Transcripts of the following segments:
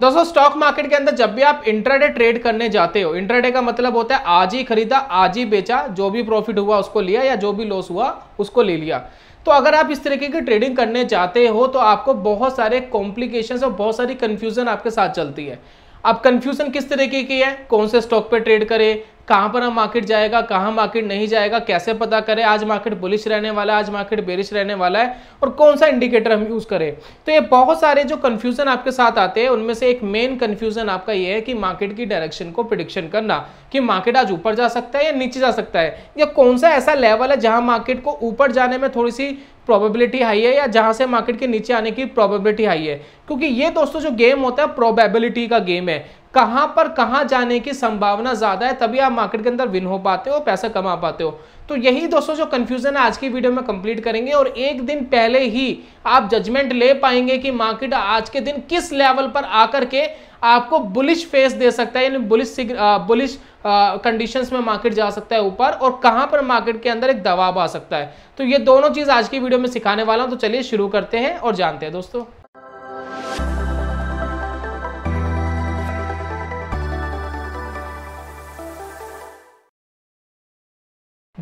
दोस्तों stock market के अंदर जब भी आप इंट्राडे ट्रेड करने जाते हो इंट्राडे का मतलब होता है आज ही खरीदा आज ही बेचा जो भी प्रॉफिट हुआ उसको लिया या जो भी लॉस हुआ उसको ले लिया तो अगर आप इस तरीके की ट्रेडिंग करने जाते हो तो आपको बहुत सारे कॉम्प्लिकेशंस और बहुत सारी कन्फ्यूजन आपके साथ चलती है अब कंफ्यूजन किस तरीके की है कौन से स्टॉक पे ट्रेड करें कहां पर हम मार्केट जाएगा कहां मार्केट नहीं जाएगा कैसे पता करें आज मार्केट बुलिश रहने वाला है आज मार्केट बेरिश रहने वाला है और कौन सा इंडिकेटर हम यूज़ करें तो ये बहुत सारे जो कन्फ्यूज़न आपके साथ आते हैं उनमें से एक मेन कंफ्यूजन आपका ये है कि मार्केट की डायरेक्शन को प्रिडिक्शन करना कि मार्केट आज ऊपर जा सकता है या नीचे जा सकता है या कौन सा ऐसा लेवल है जहां मार्केट को ऊपर जाने में थोड़ी सी प्रोबेबिलिटी हाई है या जहां से मार्केट के नीचे आने की प्रोबेबिलिटी हाई है क्योंकि ये दोस्तों जो गेम होता है प्रोबेबिलिटी का गेम है कहाँ पर कहाँ जाने की संभावना ज़्यादा है तभी आप मार्केट के अंदर विन हो पाते हो पैसा कमा पाते हो तो यही दोस्तों जो कन्फ्यूज़न है आज की वीडियो में कंप्लीट करेंगे और एक दिन पहले ही आप जजमेंट ले पाएंगे कि मार्केट आज के दिन किस लेवल पर आकर के आपको बुलिश फेस दे सकता है यानी बुलिश बुलिश कंडीशंस में मार्केट जा सकता है ऊपर और कहां पर मार्केट के अंदर एक दबाव आ सकता है तो ये दोनों चीज़ आज की वीडियो में सिखाने वाला हूं तो चलिए शुरू करते हैं और जानते हैं दोस्तों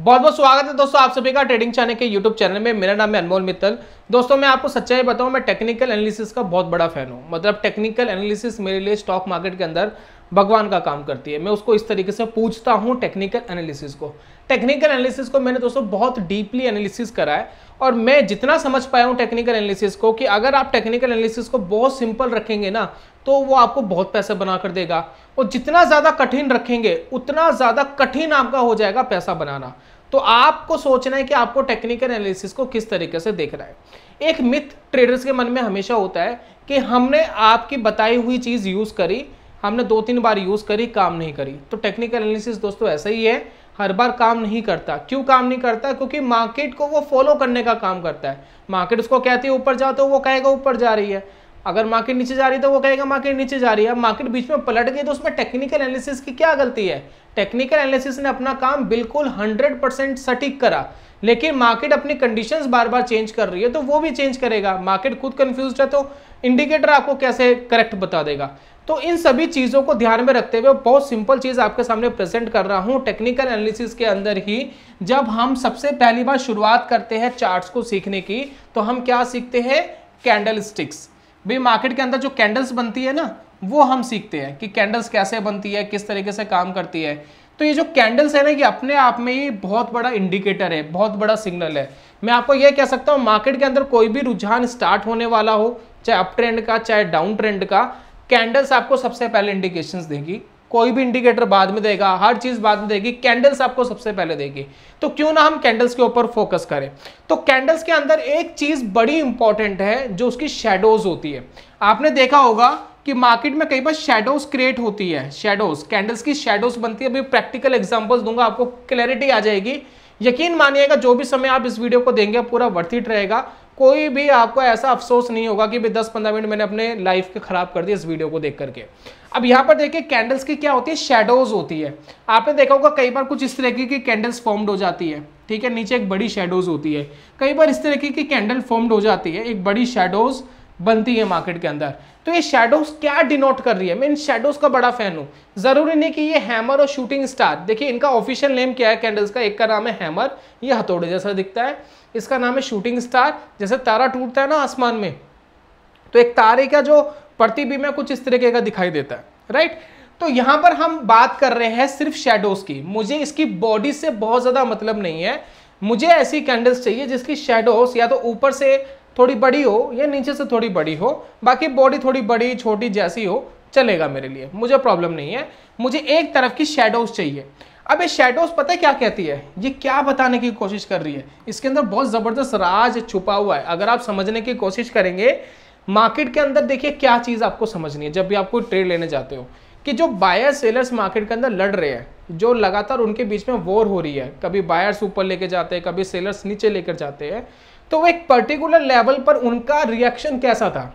बहुत बहुत स्वागत है दोस्तों आप सभी का ट्रेडिंग चैनल के यूट्यूब चैनल में मेरा नाम है अनमोल मित्तल दोस्तों मैं आपको सच्चाई बताऊं मैं टेक्निकल एनालिसिस का बहुत बड़ा फैन हूं मतलब टेक्निकल एनालिसिस मेरे लिए स्टॉक मार्केट के अंदर भगवान का काम करती है मैं उसको इस तरीके से पूछता हूँ टेक्निकल एनालिसिस को टेक्निकल एनालिसिस को मैंने दोस्तों बहुत डीपली एनालिसिस करा है और मैं जितना समझ पाया हूँ टेक्निकल एनालिसिस को कि अगर आप टेक्निकल एनालिसिस को बहुत सिंपल रखेंगे ना तो वो आपको बहुत पैसा बना कर देगा और जितना ज़्यादा कठिन रखेंगे उतना ज़्यादा कठिन आपका हो जाएगा पैसा बनाना तो आपको सोचना है कि आपको टेक्निकल एनालिसिस को किस तरीके से देख रहा है एक मिथ ट्रेडर्स के मन में हमेशा होता है कि हमने आपकी बताई हुई चीज़ यूज़ करी हमने दो तीन बार यूज़ करी काम नहीं करी तो टेक्निकल एनालिसिस दोस्तों ऐसा ही है हर बार काम नहीं करता क्यों काम नहीं करता क्योंकि मार्केट को वो फॉलो करने का काम करता है मार्केट उसको कहती है ऊपर जाओ तो वो कहेगा ऊपर जा रही है अगर मार्केट नीचे जा रही है तो वो कहेगा मार्केट नीचे जा रही है अब मार्केट बीच में पलट गई तो उसमें टेक्निकल एनालिसिस की क्या गलती है टेक्निकल एनालिसिस ने अपना काम बिल्कुल 100 परसेंट सटीक करा लेकिन मार्केट अपनी कंडीशंस बार बार चेंज कर रही है तो वो भी चेंज करेगा मार्केट खुद कन्फ्यूज है तो इंडिकेटर आपको कैसे करेक्ट बता देगा तो इन सभी चीज़ों को ध्यान में रखते हुए बहुत सिंपल चीज़ आपके सामने प्रेजेंट कर रहा हूँ टेक्निकल एनालिसिस के अंदर ही जब हम सबसे पहली बार शुरुआत करते हैं चार्ट्स को सीखने की तो हम क्या सीखते हैं कैंडल स्टिक्स भाई मार्केट के अंदर जो कैंडल्स बनती है ना वो हम सीखते हैं कि कैंडल्स कैसे बनती है किस तरीके से काम करती है तो ये जो कैंडल्स है ना ये अपने आप में ही बहुत बड़ा इंडिकेटर है बहुत बड़ा सिग्नल है मैं आपको ये कह सकता हूँ मार्केट के अंदर कोई भी रुझान स्टार्ट होने वाला हो चाहे अप ट्रेंड का चाहे डाउन ट्रेंड का कैंडल्स आपको सबसे पहले इंडिकेशंस देगी कोई भी इंडिकेटर बाद में देगा हर चीज़ बाद में देगी कैंडल्स आपको सबसे पहले देगी तो क्यों ना हम कैंडल्स के ऊपर फोकस करें तो कैंडल्स के अंदर एक चीज़ बड़ी इंपॉर्टेंट है जो उसकी शेडोज होती है आपने देखा होगा कि मार्केट में कई बार शेडोज क्रिएट होती है शेडोज कैंडल्स की शेडोज बनती है अभी प्रैक्टिकल एग्जाम्पल्स दूंगा आपको क्लैरिटी आ जाएगी यकीन मानिएगा जो भी समय आप इस वीडियो को देंगे पूरा वर्थित रहेगा कोई भी आपको ऐसा अफसोस नहीं होगा कि भाई दस पंद्रह मिनट मैंने अपने लाइफ के खराब कर दिए इस वीडियो को देख करके अब यहाँ पर देखिए कैंडल्स की क्या होती है शेडोज होती है आपने देखा होगा कई बार कुछ इस तरीके की कैंडल्स फॉर्म्ड हो जाती है ठीक है नीचे एक बड़ी शेडोज होती है कई बार इस तरीके की कैंडल फॉर्म्ड हो जाती है एक बड़ी शेडोज बनती है मार्केट के अंदर तो ये शेडोज क्या डिनोट कर रही है मैं इन शेडोज का बड़ा फैन हूँ ज़रूरी नहीं कि ये हैमर और शूटिंग स्टार देखिए इनका ऑफिशियल नेम क्या है कैंडल्स का एक का नाम है हैमर ये हथौड़े जैसा दिखता है इसका नाम है शूटिंग स्टार जैसे तारा टूटता है ना आसमान में तो एक तारे का जो प्रतिबिंब है कुछ इस तरीके का दिखाई देता है राइट तो यहां पर हम बात कर रहे हैं सिर्फ शेडोज की मुझे इसकी बॉडी से बहुत ज़्यादा मतलब नहीं है मुझे ऐसी कैंडल्स चाहिए जिसकी शेडोज या तो ऊपर से थोड़ी बड़ी हो या नीचे से थोड़ी बड़ी हो बाकी बॉडी थोड़ी बड़ी छोटी जैसी हो चलेगा मेरे लिए मुझे प्रॉब्लम नहीं है मुझे एक तरफ की शेडोज चाहिए अब ये शेडोज पता है क्या कहती है ये क्या बताने की कोशिश कर रही है इसके अंदर बहुत ज़बरदस्त राज छुपा हुआ है अगर आप समझने की कोशिश करेंगे मार्केट के अंदर देखिए क्या चीज़ आपको समझनी है जब भी आपको ट्रेड लेने जाते हो कि जो बायर सेलर्स मार्केट के अंदर लड़ रहे हैं जो लगातार उनके बीच में वॉर हो रही है कभी बायर्स ऊपर लेके जाते हैं कभी सेलर्स नीचे लेकर जाते हैं तो वो एक पर्टिकुलर लेवल पर उनका रिएक्शन कैसा था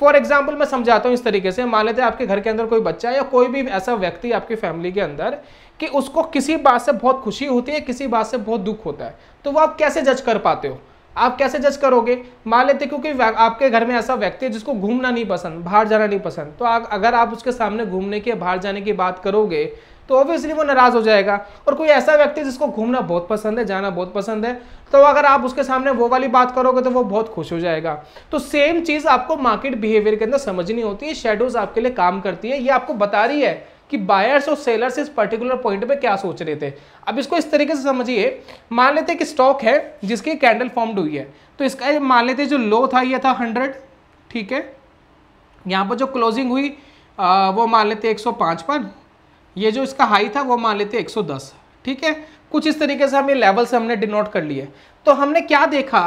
फॉर एग्जाम्पल मैं समझाता हूँ इस तरीके से मान लेते हैं आपके घर के अंदर कोई बच्चा या कोई भी ऐसा व्यक्ति आपकी फैमिली के अंदर कि उसको किसी बात से बहुत खुशी होती है किसी बात से बहुत दुख होता है तो वो आप कैसे जज कर पाते हो आप कैसे जज करोगे मान लेते क्योंकि आपके घर में ऐसा व्यक्ति है जिसको घूमना नहीं पसंद बाहर जाना नहीं पसंद तो अगर आप उसके सामने घूमने की बाहर जाने की बात करोगे तो ऑब्वियसली वो नाराज़ हो जाएगा और कोई ऐसा व्यक्ति जिसको घूमना बहुत पसंद है जाना बहुत पसंद है तो अगर आप उसके सामने वो वाली बात करोगे तो वो बहुत खुश हो जाएगा तो सेम चीज़ आपको मार्केट बिहेवियर के अंदर समझनी होती है शेडोज़ आपके लिए काम करती है ये आपको बता रही है कि बायर्स और सेलर्स इस पर्टिकुलर पॉइंट पे क्या सोच रहे थे अब इसको इस तरीके से समझिए मान लेते कि स्टॉक है जिसकी कैंडल फॉर्म्ड हुई है तो इसका मान लेते जो लो था ये था हंड्रेड ठीक है यहाँ पर जो क्लोजिंग हुई आ, वो मान लेते एक सौ पाँच पर ये जो इसका हाई था वो मान लेते 110 ठीक है कुछ इस तरीके से हम ये लेवल से हमने डिनोट कर लिए तो हमने क्या देखा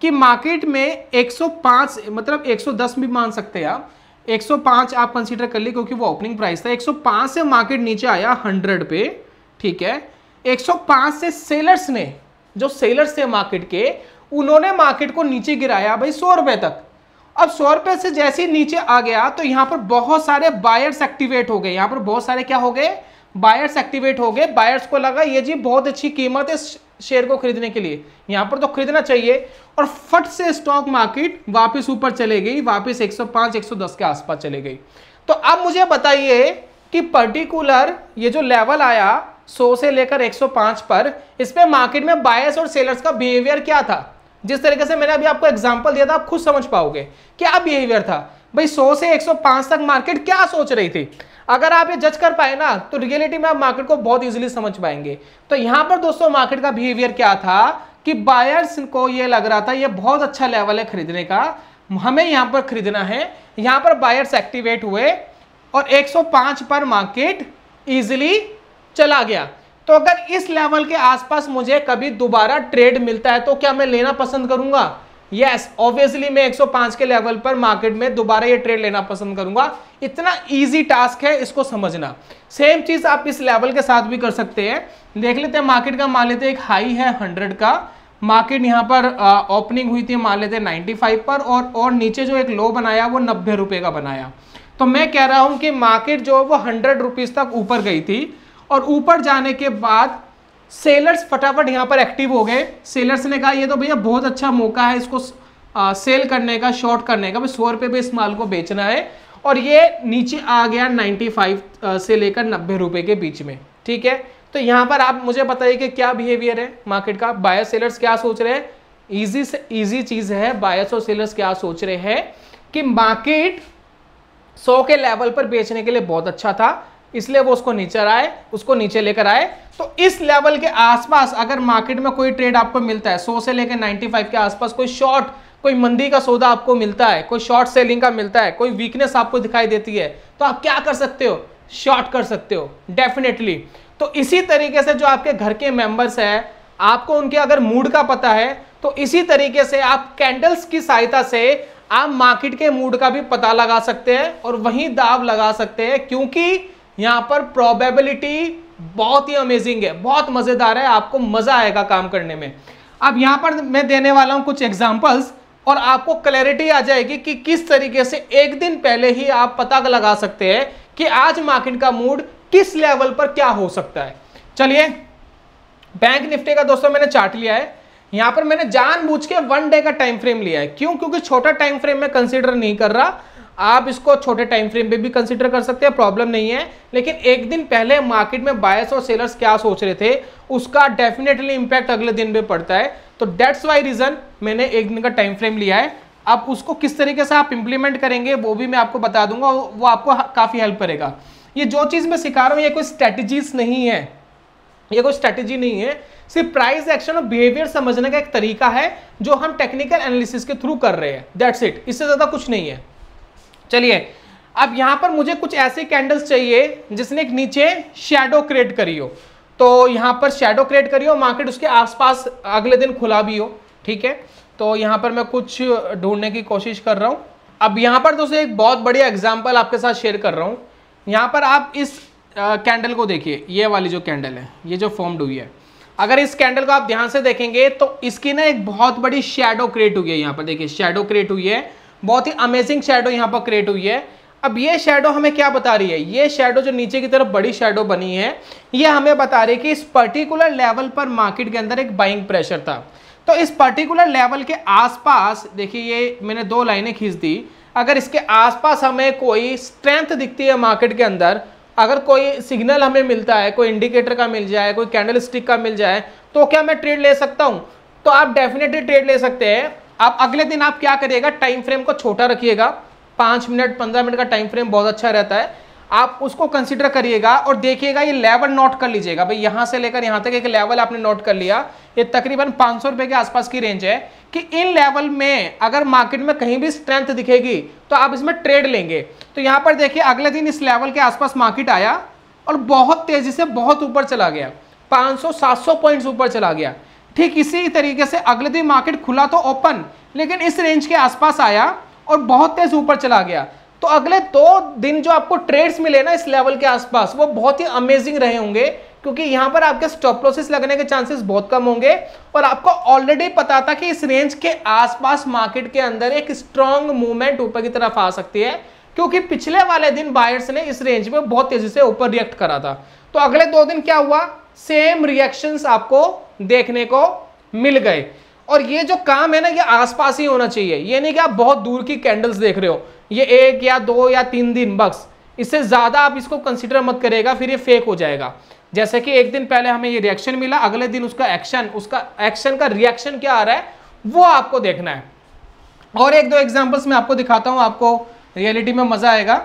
कि मार्केट में 105 मतलब 110 भी मान सकते हैं आप 105 आप कंसीडर कर लिए क्योंकि वो ओपनिंग प्राइस था 105 से मार्केट नीचे आया 100 पे ठीक है 105 से सेलर्स ने जो सेलर्स थे मार्केट के उन्होंने मार्केट को नीचे गिराया भाई सौ रुपए तक अब सौ रुपए से जैसे ही नीचे आ गया तो यहाँ पर बहुत सारे बायर्स एक्टिवेट हो गए यहाँ पर बहुत सारे क्या हो गए बायर्स एक्टिवेट हो गए बायर्स को लगा ये जी बहुत अच्छी कीमत है शेयर को खरीदने के लिए यहाँ पर तो खरीदना चाहिए और फट से स्टॉक मार्केट वापस ऊपर चले गई वापस 105 110 के आसपास चले गई तो अब मुझे बताइए कि पर्टिकुलर ये जो लेवल आया 100 से लेकर 105 पर इसमें मार्केट में बायर्स और सेलर्स का बिहेवियर क्या था जिस तरीके से मैंने अभी आपको एग्जाम्पल दिया था आप खुद समझ पाओगे क्या बिहेवियर था भाई 100 से 105 तक मार्केट क्या सोच रही थी अगर आप ये जज कर पाए ना तो रियलिटी में आप मार्केट को बहुत इजीली समझ पाएंगे तो यहाँ पर दोस्तों मार्केट का बिहेवियर क्या था कि बायर्स को ये लग रहा था ये बहुत अच्छा लेवल है खरीदने का हमें यहाँ पर खरीदना है यहाँ पर बायर्स एक्टिवेट हुए और 105 पर मार्केट इजिली चला गया तो अगर इस लेवल के आसपास मुझे कभी दोबारा ट्रेड मिलता है तो क्या मैं लेना पसंद करूंगा यस ऑब्वियसली मैं 105 के लेवल पर मार्केट में दोबारा ये ट्रेड लेना पसंद करूंगा इतना इजी टास्क है इसको समझना सेम चीज आप इस लेवल के साथ भी कर सकते हैं देख लेते हैं मार्केट का मान लेते हैं एक हाई है हंड्रेड का मार्केट यहाँ पर ओपनिंग हुई थी मान लेते हैं फाइव पर और और नीचे जो एक लो बनाया वो नब्बे रुपये का बनाया तो मैं कह रहा हूँ कि मार्केट जो है वो हंड्रेड रुपीज़ तक ऊपर गई थी और ऊपर जाने के बाद सेलर्स फटाफट यहाँ पर एक्टिव हो गए सेलर्स ने कहा ये तो भैया बहुत अच्छा मौका है इसको आ, सेल करने का शॉर्ट करने का भाई सौ रुपये भी इस माल को बेचना है और ये नीचे आ गया 95 से लेकर नब्बे रुपये के बीच में ठीक है तो यहाँ पर आप मुझे बताइए कि क्या बिहेवियर है मार्केट का बायर सेलर्स क्या सोच रहे हैं ईजी से ईजी चीज़ है बायर्स और सेलर्स क्या सोच रहे हैं कि मार्केट 100 के लेवल पर बेचने के लिए बहुत अच्छा था इसलिए वो उसको नीचे आए उसको नीचे लेकर आए तो इस लेवल के आसपास अगर मार्केट में कोई ट्रेड आपको मिलता है 100 से लेकर 95 के आसपास कोई शॉर्ट कोई मंदी का सौदा आपको मिलता है कोई शॉर्ट सेलिंग का मिलता है कोई वीकनेस आपको दिखाई देती है तो आप क्या कर सकते हो शॉर्ट कर सकते हो डेफिनेटली तो इसी तरीके से जो आपके घर के मेंबर्स है आपको उनके अगर मूड का पता है तो इसी तरीके से आप कैंडल्स की सहायता से आप मार्केट के मूड का भी पता लगा सकते हैं और वहीं दाव लगा सकते हैं क्योंकि यहां पर प्रोबेबिलिटी बहुत ही अमेजिंग है बहुत मजेदार है आपको मजा आएगा काम करने में अब यहां पर मैं देने वाला हूं कुछ एग्जाम्पल्स और आपको क्लैरिटी आ जाएगी कि किस तरीके से एक दिन पहले ही आप पता लगा सकते हैं कि आज मार्केट का मूड किस लेवल पर क्या हो सकता है चलिए बैंक निफ्टी का दोस्तों मैंने चार्ट लिया है यहां पर मैंने जानबूझ के वन डे का टाइम फ्रेम लिया है क्यों क्योंकि छोटा टाइम फ्रेम में कंसिडर नहीं कर रहा आप इसको छोटे टाइम फ्रेम पे भी कंसिडर कर सकते हैं प्रॉब्लम नहीं है लेकिन एक दिन पहले मार्केट में बायर्स और सेलर्स क्या सोच रहे थे उसका डेफिनेटली इंपैक्ट अगले दिन में पड़ता है तो डेट्स वाई रीज़न मैंने एक दिन का टाइम फ्रेम लिया है अब उसको किस तरीके से आप इम्प्लीमेंट करेंगे वो भी मैं आपको बता दूंगा वो आपको काफ़ी हेल्प करेगा ये जो चीज़ मैं सिखा रहा हूँ ये कोई स्ट्रेटेजीज नहीं है ये कोई स्ट्रैटेजी नहीं है सिर्फ प्राइस एक्शन और बिहेवियर समझने का एक तरीका है जो हम टेक्निकल एनालिसिस के थ्रू कर रहे हैं दैट्स इट इससे ज़्यादा कुछ नहीं है चलिए अब यहाँ पर मुझे कुछ ऐसे कैंडल्स चाहिए जिसने नीचे शेडो क्रिएट करी हो तो यहाँ पर शेडो क्रिएट करी हो मार्केट उसके आसपास अगले दिन खुला भी हो ठीक है तो यहाँ पर मैं कुछ ढूंढने की कोशिश कर रहा हूँ अब यहाँ पर दोस्तों एक बहुत बढ़िया एग्जाम्पल आपके साथ शेयर कर रहा हूँ यहाँ पर आप इस कैंडल को देखिए ये वाली जो कैंडल है ये जो फॉर्म्ड हुई है अगर इस कैंडल को आप ध्यान से देखेंगे तो इसकी ना एक बहुत बड़ी शेडो क्रिएट हुई है यहाँ पर देखिए शेडो क्रिएट हुई है बहुत ही अमेजिंग शेडो यहाँ पर क्रिएट हुई है अब ये शेडो हमें क्या बता रही है ये शेडो जो नीचे की तरफ बड़ी शेडो बनी है ये हमें बता रही है कि इस पर्टिकुलर लेवल पर मार्केट के अंदर एक बाइंग प्रेशर था तो इस पर्टिकुलर लेवल के आसपास देखिए ये मैंने दो लाइनें खींच दी अगर इसके आसपास हमें कोई स्ट्रेंथ दिखती है मार्केट के अंदर अगर कोई सिग्नल हमें मिलता है कोई इंडिकेटर का मिल जाए कोई कैंडल स्टिक का मिल जाए तो क्या मैं ट्रेड ले सकता हूँ तो आप डेफिनेटली ट्रेड ले सकते हैं आप अगले दिन आप क्या करिएगा टाइम फ्रेम को छोटा रखिएगा पाँच मिनट पंद्रह मिनट का टाइम फ्रेम बहुत अच्छा रहता है आप उसको कंसिडर करिएगा और देखिएगा ये लेवल नोट कर लीजिएगा भाई यहाँ से लेकर यहाँ तक एक लेवल आपने नोट कर लिया ये तकरीबन पाँच सौ के आसपास की रेंज है कि इन लेवल में अगर मार्केट में कहीं भी स्ट्रेंथ दिखेगी तो आप इसमें ट्रेड लेंगे तो यहाँ पर देखिए अगले दिन इस लेवल के आसपास मार्केट आया और बहुत तेज़ी से बहुत ऊपर चला गया सात सौ पॉइंट्स ऊपर चला गया ठीक इसी तरीके से अगले दिन मार्केट खुला तो ओपन लेकिन इस रेंज के आसपास आया और बहुत तेज ऊपर चला गया तो अगले दो दिन जो आपको ट्रेड्स मिले ना इस लेवल के आसपास वो बहुत ही अमेजिंग रहे होंगे क्योंकि यहाँ पर आपके स्टॉप लॉसेस लगने के चांसेस बहुत कम होंगे और आपको ऑलरेडी पता था कि इस रेंज के आसपास मार्केट के अंदर एक स्ट्रांग मूवमेंट ऊपर की तरफ आ सकती है क्योंकि पिछले वाले दिन बायर्स ने इस रेंज में बहुत तेजी से ऊपर रिएक्ट करा था तो अगले दो दिन क्या हुआ सेम रिएक्शंस आपको देखने को मिल गए और ये जो काम है ना ये आसपास ही होना चाहिए ये नहीं कि आप बहुत दूर की कैंडल्स देख रहे हो ये एक या दो या तीन दिन बक्स इससे ज़्यादा आप इसको कंसिडर मत करेगा फिर ये फेक हो जाएगा जैसे कि एक दिन पहले हमें ये रिएक्शन मिला अगले दिन उसका एक्शन उसका एक्शन का रिएक्शन क्या आ रहा है वो आपको देखना है और एक दो एग्जाम्पल्स मैं आपको दिखाता हूँ आपको रियलिटी में मज़ा आएगा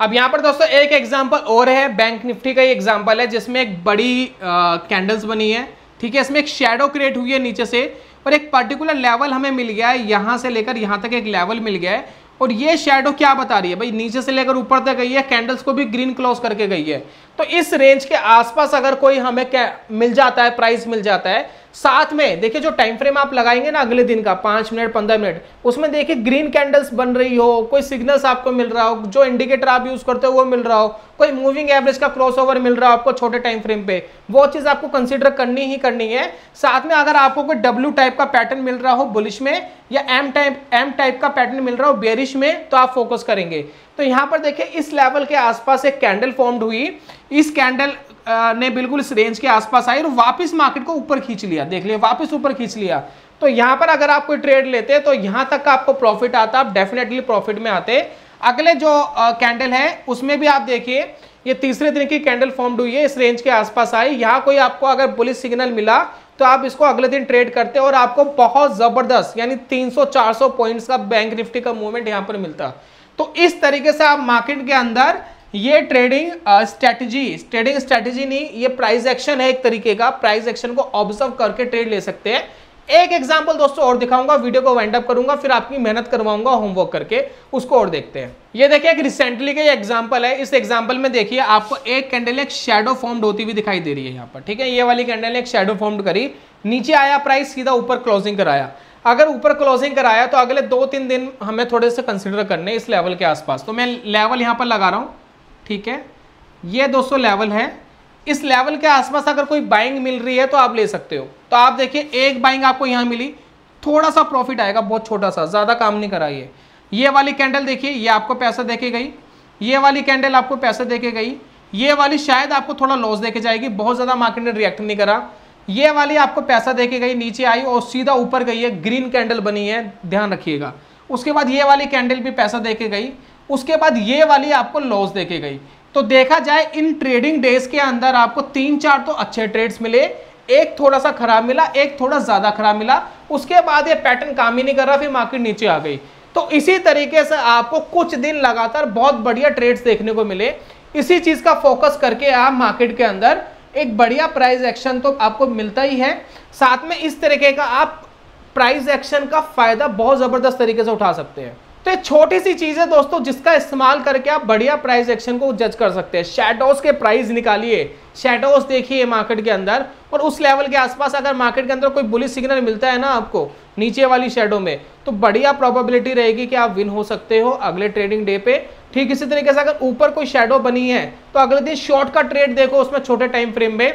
अब यहाँ पर दोस्तों एक एग्जाम्पल और है बैंक निफ्टी का ही एग्जाम्पल है जिसमें एक बड़ी कैंडल्स बनी है ठीक है इसमें एक शेडो क्रिएट हुई है नीचे से और एक पर्टिकुलर लेवल हमें मिल गया है यहाँ से लेकर यहाँ तक एक लेवल मिल गया है और ये शेडो क्या बता रही है भाई नीचे से लेकर ऊपर तक गई है कैंडल्स को भी ग्रीन क्लोज करके गई है तो इस रेंज के आसपास अगर कोई हमें क्या मिल जाता है प्राइस मिल जाता है साथ में देखिए जो टाइम फ्रेम आप लगाएंगे ना अगले दिन का पांच मिनट पंद्रह मिनट उसमें देखिए ग्रीन कैंडल्स बन रही हो कोई सिग्नल्स आपको मिल रहा हो जो इंडिकेटर आप यूज़ करते हो वो मिल रहा हो कोई मूविंग एवरेज का क्रॉसओवर मिल रहा हो आपको छोटे टाइम फ्रेम पे वो चीज़ आपको कंसिडर करनी ही करनी है साथ में अगर आपको कोई डब्ल्यू टाइप का पैटर्न मिल रहा हो बुलिश में या एम टाइप एम टाइप का पैटर्न मिल रहा हो बेरिश में तो आप फोकस करेंगे तो यहां पर देखिए इस लेवल के आसपास एक कैंडल फॉर्म्ड हुई इस कैंडल ने बिल्कुल इस रेंज के आसपास आई और वापस मार्केट को ऊपर खींच लिया देख लिया वापस ऊपर खींच लिया तो यहाँ पर अगर आप कोई ट्रेड लेते हैं तो यहां तक का आपको प्रॉफिट आता आप डेफिनेटली प्रॉफिट में आते अगले जो कैंडल है उसमें भी आप देखिए ये तीसरे दिन की कैंडल फॉर्म हुई है इस रेंज के आसपास आई यहाँ कोई आपको अगर पुलिस सिग्नल मिला तो आप इसको अगले दिन ट्रेड करते और आपको बहुत ज़बरदस्त यानी 300-400 पॉइंट्स का बैंक निफ्टी का मूवमेंट यहाँ पर मिलता तो इस तरीके से आप मार्केट के अंदर ये ट्रेडिंग स्ट्रेटजी ट्रेडिंग स्ट्रेटजी नहीं ये प्राइस एक्शन है एक तरीके का प्राइस एक्शन को ऑब्जर्व करके ट्रेड ले सकते हैं एक एग्जाम्पल दोस्तों और दिखाऊंगा वीडियो को वाइंड अप करूंगा फिर आपकी मेहनत करवाऊंगा होमवर्क करके उसको और देखते हैं ये देखिए एक रिसेंटली का एग्जाम्पल है इस एग्जाम्पल में देखिए आपको एक कैंडल एक शेडो फॉर्म्ड होती हुई दिखाई दे रही है यहाँ पर ठीक है ये वाली कैंडल एक शेडो फॉर्म्ड करी नीचे आया प्राइस सीधा ऊपर क्लोजिंग कराया अगर ऊपर क्लोजिंग कराया तो अगले दो तीन दिन हमें थोड़े से कंसिडर करने इस लेवल के आसपास तो मैं लेवल यहाँ पर लगा रहा हूँ ठीक है ये दोस्तों लेवल है इस लेवल के आसपास अगर कोई बाइंग मिल रही है तो आप ले सकते हो तो आप देखिए एक बाइंग आपको यहाँ मिली थोड़ा सा प्रॉफिट आएगा बहुत छोटा सा ज़्यादा काम नहीं करा ये ये वाली कैंडल देखिए ये आपको पैसा देखे गई ये वाली कैंडल आपको पैसा देके गई ये वाली शायद आपको थोड़ा लॉस दे के जाएगी बहुत ज़्यादा मार्केट ने रिएक्ट नहीं करा ये वाली आपको पैसा देके गई नीचे आई और सीधा ऊपर गई है ग्रीन कैंडल बनी है ध्यान रखिएगा उसके बाद ये वाली कैंडल भी पैसा देके गई उसके बाद ये वाली आपको लॉस देखी गई तो देखा जाए इन ट्रेडिंग डेज के अंदर आपको तीन चार तो अच्छे ट्रेड्स मिले एक थोड़ा सा खराब मिला एक थोड़ा ज़्यादा खराब मिला उसके बाद ये पैटर्न काम ही नहीं कर रहा फिर मार्केट नीचे आ गई तो इसी तरीके से आपको कुछ दिन लगातार बहुत बढ़िया ट्रेड्स देखने को मिले इसी चीज़ का फोकस करके आप मार्केट के अंदर एक बढ़िया प्राइस एक्शन तो आपको मिलता ही है साथ में इस तरीके का आप प्राइस एक्शन का फ़ायदा बहुत ज़बरदस्त तरीके से उठा सकते हैं तो ये छोटी सी चीज है दोस्तों जिसका इस्तेमाल करके आप बढ़िया प्राइस एक्शन को जज कर सकते हैं शेडोज के प्राइस निकालिए शेडोज देखिए मार्केट के अंदर और उस लेवल के आसपास अगर मार्केट के अंदर कोई बुलिस सिग्नल मिलता है ना आपको नीचे वाली शेडो में तो बढ़िया प्रोबेबिलिटी रहेगी कि आप विन हो सकते हो अगले ट्रेडिंग डे पे ठीक इसी तरीके से अगर ऊपर कोई शेडो बनी है तो अगले दिन शॉर्ट का ट्रेड देखो उसमें छोटे टाइम फ्रेम में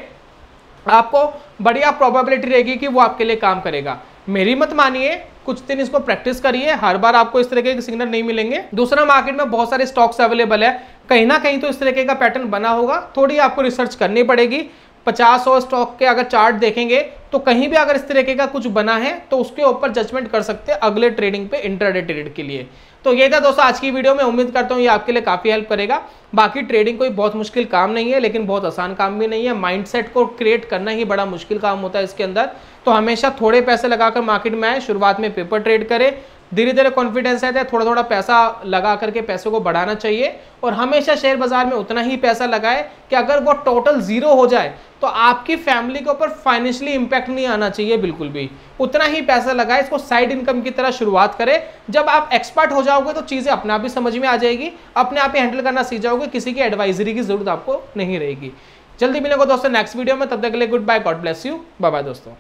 आपको बढ़िया प्रोबेबिलिटी रहेगी कि वो आपके लिए काम करेगा मेरी मत मानिए कुछ दिन इसको प्रैक्टिस करिए हर बार आपको इस तरह के सिग्नल नहीं मिलेंगे दूसरा मार्केट में बहुत सारे स्टॉक्स अवेलेबल है कहीं ना कहीं तो इस तरीके का पैटर्न बना होगा थोड़ी आपको रिसर्च करनी पड़ेगी पचास सौ स्टॉक के अगर चार्ट देखेंगे तो कहीं भी अगर इस तरीके का कुछ बना है तो उसके ऊपर जजमेंट कर सकते हैं अगले ट्रेडिंग पे इंटरडे ट्रेड के लिए तो ये था दोस्तों आज की वीडियो में उम्मीद करता हूँ ये आपके लिए काफ़ी हेल्प करेगा बाकी ट्रेडिंग कोई बहुत मुश्किल काम नहीं है लेकिन बहुत आसान काम भी नहीं है माइंडसेट को क्रिएट करना ही बड़ा मुश्किल काम होता है इसके अंदर तो हमेशा थोड़े पैसे लगाकर मार्केट में आए शुरुआत में पेपर ट्रेड करें धीरे धीरे कॉन्फिडेंस रहता है तो थोड़ा थोड़ा पैसा लगा करके पैसे को बढ़ाना चाहिए और हमेशा शेयर बाजार में उतना ही पैसा लगाए कि अगर वो टोटल ज़ीरो हो जाए तो आपकी फैमिली के ऊपर फाइनेंशियली इम्पैक्ट नहीं आना चाहिए बिल्कुल भी उतना ही पैसा लगाए इसको साइड इनकम की तरह शुरुआत करें जब आप एक्सपर्ट हो जाओगे तो चीज़ें अपने आप ही समझ में आ जाएगी अपने आप ही हैंडल करना सीख जाओगे किसी की एडवाइजरी की ज़रूरत आपको नहीं रहेगी जल्दी मिलेगा दोस्तों नेक्स्ट वीडियो में तब तक के लिए goodbye God bless you bye bye दोस्तों